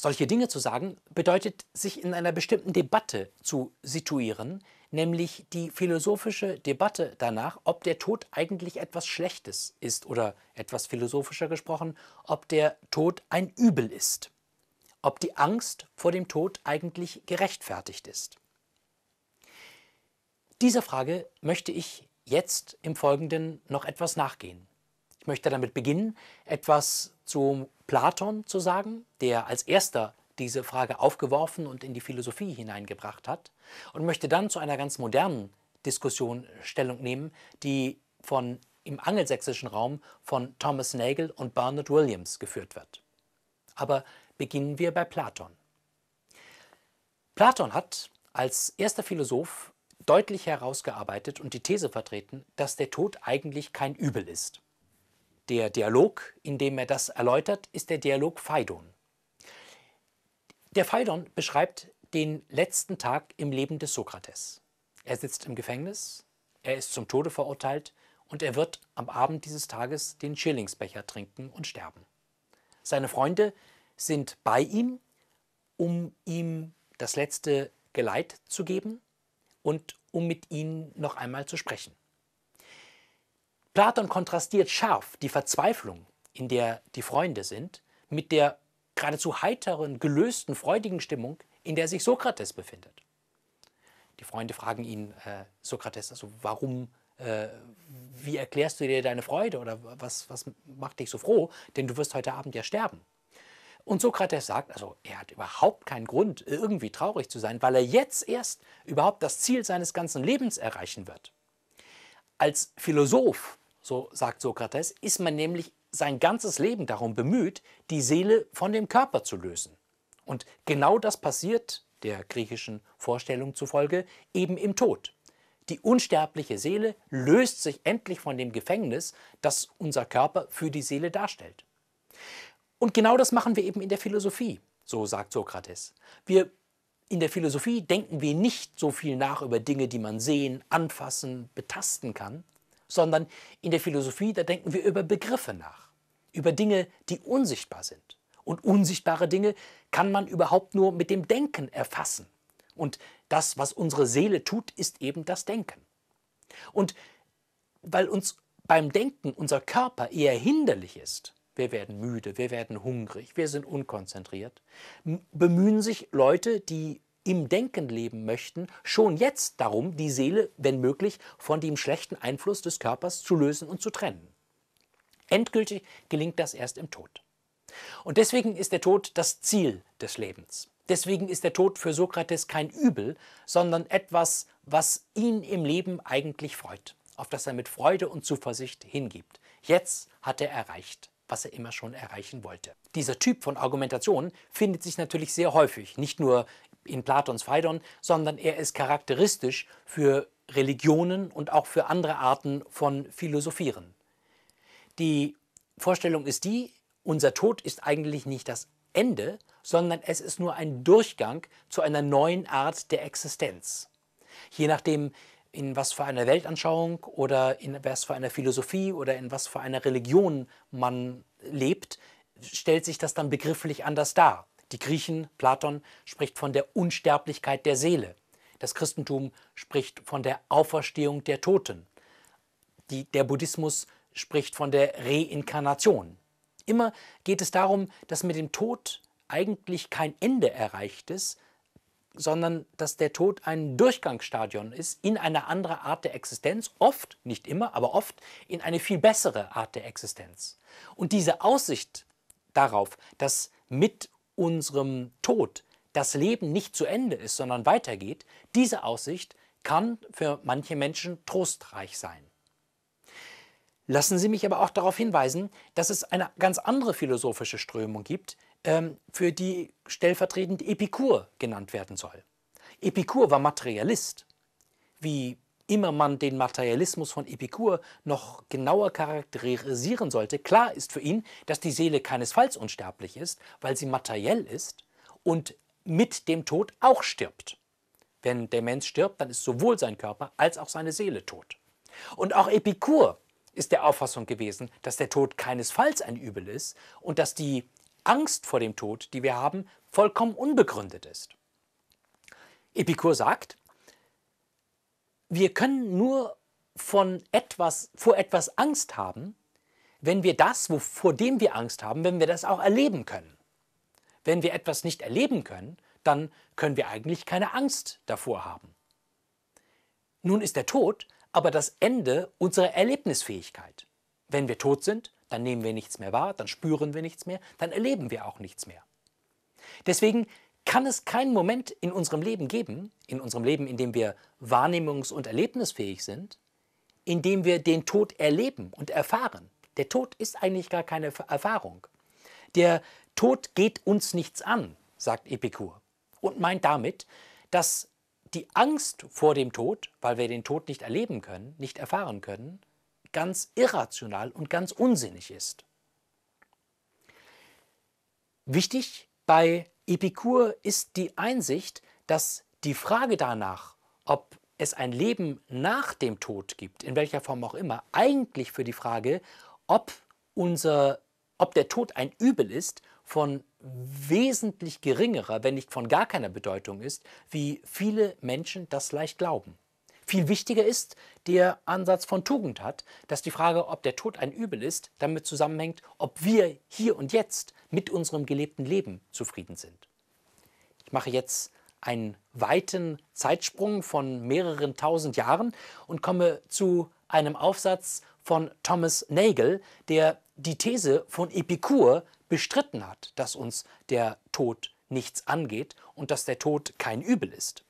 Solche Dinge zu sagen bedeutet, sich in einer bestimmten Debatte zu situieren, nämlich die philosophische Debatte danach, ob der Tod eigentlich etwas Schlechtes ist oder etwas philosophischer gesprochen, ob der Tod ein Übel ist, ob die Angst vor dem Tod eigentlich gerechtfertigt ist. Dieser Frage möchte ich jetzt im Folgenden noch etwas nachgehen. Ich möchte damit beginnen, etwas zu Platon zu sagen, der als erster diese Frage aufgeworfen und in die Philosophie hineingebracht hat und möchte dann zu einer ganz modernen Diskussion Stellung nehmen, die von im angelsächsischen Raum von Thomas Nagel und Barnett Williams geführt wird. Aber beginnen wir bei Platon. Platon hat als erster Philosoph deutlich herausgearbeitet und die These vertreten, dass der Tod eigentlich kein Übel ist. Der Dialog, in dem er das erläutert, ist der Dialog Phaidon. Der Phaidon beschreibt den letzten Tag im Leben des Sokrates. Er sitzt im Gefängnis, er ist zum Tode verurteilt und er wird am Abend dieses Tages den Schillingsbecher trinken und sterben. Seine Freunde sind bei ihm, um ihm das letzte Geleit zu geben und um mit ihnen noch einmal zu sprechen. Platon kontrastiert scharf die Verzweiflung, in der die Freunde sind, mit der geradezu heiteren, gelösten, freudigen Stimmung, in der sich Sokrates befindet. Die Freunde fragen ihn, äh, Sokrates, also warum, äh, wie erklärst du dir deine Freude oder was, was macht dich so froh, denn du wirst heute Abend ja sterben. Und Sokrates sagt, also er hat überhaupt keinen Grund, irgendwie traurig zu sein, weil er jetzt erst überhaupt das Ziel seines ganzen Lebens erreichen wird. Als Philosoph so sagt Sokrates, ist man nämlich sein ganzes Leben darum bemüht, die Seele von dem Körper zu lösen. Und genau das passiert der griechischen Vorstellung zufolge eben im Tod. Die unsterbliche Seele löst sich endlich von dem Gefängnis, das unser Körper für die Seele darstellt. Und genau das machen wir eben in der Philosophie, so sagt Sokrates. Wir in der Philosophie denken wir nicht so viel nach über Dinge, die man sehen, anfassen, betasten kann, sondern in der Philosophie, da denken wir über Begriffe nach, über Dinge, die unsichtbar sind. Und unsichtbare Dinge kann man überhaupt nur mit dem Denken erfassen. Und das, was unsere Seele tut, ist eben das Denken. Und weil uns beim Denken unser Körper eher hinderlich ist, wir werden müde, wir werden hungrig, wir sind unkonzentriert, bemühen sich Leute, die im Denken leben möchten, schon jetzt darum, die Seele, wenn möglich, von dem schlechten Einfluss des Körpers zu lösen und zu trennen. Endgültig gelingt das erst im Tod. Und deswegen ist der Tod das Ziel des Lebens. Deswegen ist der Tod für Sokrates kein Übel, sondern etwas, was ihn im Leben eigentlich freut, auf das er mit Freude und Zuversicht hingibt. Jetzt hat er erreicht, was er immer schon erreichen wollte. Dieser Typ von Argumentation findet sich natürlich sehr häufig, nicht nur in Platons Phaidon, sondern er ist charakteristisch für Religionen und auch für andere Arten von Philosophieren. Die Vorstellung ist die, unser Tod ist eigentlich nicht das Ende, sondern es ist nur ein Durchgang zu einer neuen Art der Existenz. Je nachdem, in was für einer Weltanschauung oder in was für einer Philosophie oder in was für einer Religion man lebt, stellt sich das dann begrifflich anders dar. Die Griechen, Platon spricht von der Unsterblichkeit der Seele. Das Christentum spricht von der Auferstehung der Toten. Die, der Buddhismus spricht von der Reinkarnation. Immer geht es darum, dass mit dem Tod eigentlich kein Ende erreicht ist, sondern dass der Tod ein Durchgangsstadion ist in eine andere Art der Existenz, oft, nicht immer, aber oft in eine viel bessere Art der Existenz. Und diese Aussicht darauf, dass mit unserem Tod das Leben nicht zu Ende ist, sondern weitergeht, diese Aussicht kann für manche Menschen trostreich sein. Lassen Sie mich aber auch darauf hinweisen, dass es eine ganz andere philosophische Strömung gibt, ähm, für die stellvertretend Epikur genannt werden soll. Epikur war Materialist, wie immer man den Materialismus von Epikur noch genauer charakterisieren sollte, klar ist für ihn, dass die Seele keinesfalls unsterblich ist, weil sie materiell ist und mit dem Tod auch stirbt. Wenn der Mensch stirbt, dann ist sowohl sein Körper als auch seine Seele tot. Und auch Epikur ist der Auffassung gewesen, dass der Tod keinesfalls ein Übel ist und dass die Angst vor dem Tod, die wir haben, vollkommen unbegründet ist. Epikur sagt, wir können nur von etwas, vor etwas Angst haben, wenn wir das, wo, vor dem wir Angst haben, wenn wir das auch erleben können. Wenn wir etwas nicht erleben können, dann können wir eigentlich keine Angst davor haben. Nun ist der Tod aber das Ende unserer Erlebnisfähigkeit. Wenn wir tot sind, dann nehmen wir nichts mehr wahr, dann spüren wir nichts mehr, dann erleben wir auch nichts mehr. Deswegen kann es keinen Moment in unserem Leben geben, in unserem Leben, in dem wir wahrnehmungs- und erlebnisfähig sind, in dem wir den Tod erleben und erfahren. Der Tod ist eigentlich gar keine Erfahrung. Der Tod geht uns nichts an, sagt Epikur und meint damit, dass die Angst vor dem Tod, weil wir den Tod nicht erleben können, nicht erfahren können, ganz irrational und ganz unsinnig ist. Wichtig bei Epikur ist die Einsicht, dass die Frage danach, ob es ein Leben nach dem Tod gibt, in welcher Form auch immer, eigentlich für die Frage, ob, unser, ob der Tod ein Übel ist, von wesentlich geringerer, wenn nicht von gar keiner Bedeutung ist, wie viele Menschen das leicht glauben. Viel wichtiger ist der Ansatz von Tugend hat, dass die Frage, ob der Tod ein Übel ist, damit zusammenhängt, ob wir hier und jetzt mit unserem gelebten Leben zufrieden sind. Ich mache jetzt einen weiten Zeitsprung von mehreren tausend Jahren und komme zu einem Aufsatz von Thomas Nagel, der die These von Epikur bestritten hat, dass uns der Tod nichts angeht und dass der Tod kein Übel ist.